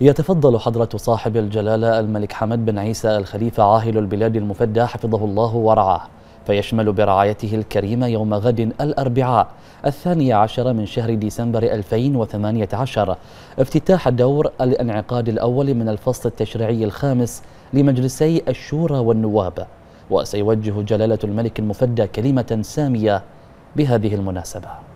يتفضل حضرة صاحب الجلالة الملك حمد بن عيسى الخليفة عاهل البلاد المفدى حفظه الله ورعاه فيشمل برعايته الكريمة يوم غد الأربعاء الثاني عشر من شهر ديسمبر 2018 افتتاح دور الانعقاد الأول من الفصل التشريعي الخامس لمجلسي الشورى والنواب وسيوجه جلالة الملك المفدى كلمة سامية بهذه المناسبة